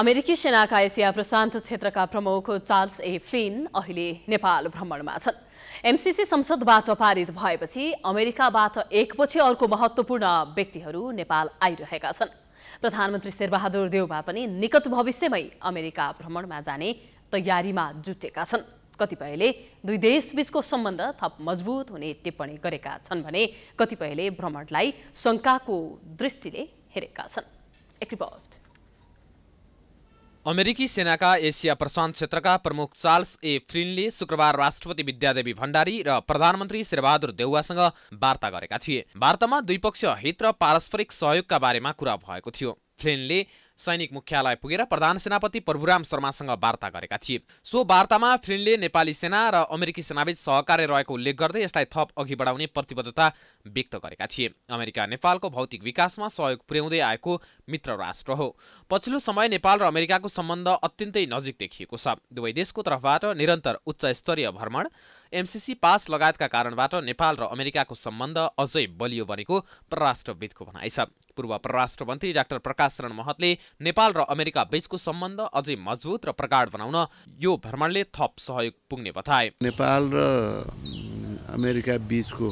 अमेरिकी सेनाका एसिया प्रशान्त क्षेत्रका प्रमुख चार्ल्स ए फ्लिन अहिले नेपाल भ्रमणमा छन् एमसिसी संसदबाट पारित भएपछि अमेरिकाबाट एकपछि अर्को महत्त्वपूर्ण व्यक्तिहरू नेपाल आइरहेका छन् प्रधानमन्त्री शेरबहादुर देउवा पनि निकट भविष्यमै अमेरिका भ्रमणमा जाने तयारीमा जुटेका छन् कतिपयले दुई देशबीचको सम्बन्ध थप मजबुत हुने टिप्पणी गरेका छन् भने कतिपयले भ्रमणलाई शङ्काको दृष्टिले हेरेका छन् एक रिपोर्ट अमेरिकी सेनाका एसिया प्रशान्त क्षेत्रका प्रमुख चार्ल्स ए फ्रिनले शुक्रबार राष्ट्रपति विद्यादेवी भण्डारी र प्रधानमन्त्री शेरबहादुर देउवासँग वार्ता गरेका थिए वार्तामा द्विपक्षीय हित र पारस्परिक सहयोगका बारेमा कुरा भएको थियो फ्लिनले सैनिक मुख्यालय पुगेर प्रधान सेनापति प्रभुराम शर्मासँग वार्ता गरेका थिए सो वार्तामा फिनले नेपाली सेना र अमेरिकी सेनाबीच सहकार्य रहेको उल्लेख गर्दै यसलाई थप अघि बढाउने प्रतिबद्धता व्यक्त गरेका थिए अमेरिका नेपालको भौतिक विकासमा सहयोग पुर्याउँदै आएको मित्र राष्ट्र हो पछिल्लो समय नेपाल र अमेरिकाको सम्बन्ध अत्यन्तै नजिक देखिएको छ दुवै देशको तर्फबाट निरन्तर उच्च स्तरीय भ्रमण एमसिसी पास लगायतका कारणबाट नेपाल र अमेरिकाको सम्बन्ध अझै बलियो बनेको परराष्ट्रविदको भनाइ छ पूर्व परराष्ट्र मन्त्री डाक्टर प्रकाश शरण महतले नेपाल र अमेरिका बीचको सम्बन्ध अझै मजबुत र प्रगाढ बनाउन यो भ्रमणले थप सहयोग पुग्ने बताए नेपाल र अमेरिका बीचको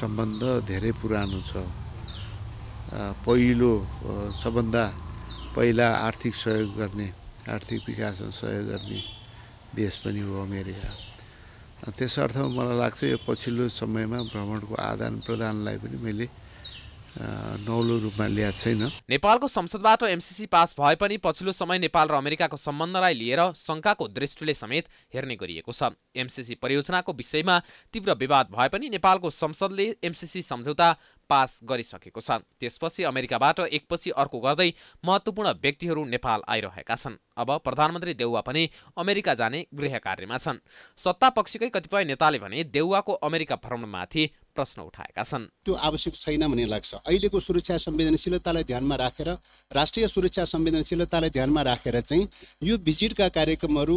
सम्बन्ध धेरै पुरानो छ पहिलो सबभन्दा पहिला आर्थिक सहयोग गर्ने आर्थिक विकासमा सहयोग गर्ने देश पनि हो अमेरिका त्यस मलाई लाग्छ यो पछिल्लो समयमा भ्रमणको आदान प्रदानलाई पनि मैले नौलो रूपमा ल्याएको छैन नेपालको संसदबाट एमसिसी पास भए पनि पछिल्लो समय नेपाल र अमेरिकाको सम्बन्धलाई लिएर शङ्काको दृष्टिले समेत हेर्ने गरिएको छ एमसिसी परियोजनाको विषयमा तीव्र विवाद भए पनि नेपालको संसदले एमसिसी सम्झौता पास गरिसकेको छ त्यसपछि अमेरिकाबाट एकपछि अर्को गर्दै महत्त्वपूर्ण व्यक्तिहरू नेपाल आइरहेका छन् अब प्रधानमन्त्री देउवा पनि अमेरिका जाने गृह कार्यमा छन् सत्तापक्षकै कतिपय नेताले भने देउवाको अमेरिका भ्रमणमाथि प्रश्न उठाएका छन् त्यो आवश्यक छैन भन्ने लाग्छ अहिलेको सुरक्षा संवेदनशीलतालाई ध्यानमा राखेर राष्ट्रिय सुरक्षा संवेदनशीलतालाई ध्यानमा राखेर चाहिँ यो भिजिटका कार्यक्रमहरू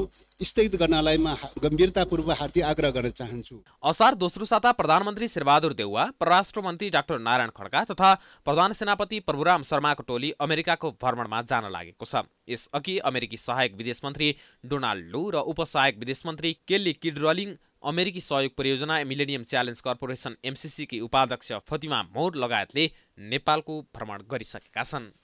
स्थगित गर्नलाई म गम्भीरतापूर्वक हार्दिक आग्रह गर्न चाहन्छु असार दोस्रो साता प्रधानमन्त्री शेरबहादुर देउवा परराष्ट्र मन्त्री डाक्टर नारायण खड्का तथा प्रधान सेनापति प्रभुराम शर्माको टोली अमेरिकाको भ्रमणमा जान लागेको छ यसअघि अमेरिकी सहायक विदेश मन्त्री डोनाल्ड लु र उपसहायक विदेश मन्त्री केल्ली किडरलिङ अमेरिकी सहयोग परियोजना मिलेनियम च्यालेन्ज कर्पोरेसन एमसिसीकी उपाध्यक्ष फतिमा मोर लगायतले नेपालको भ्रमण गरिसकेका छन्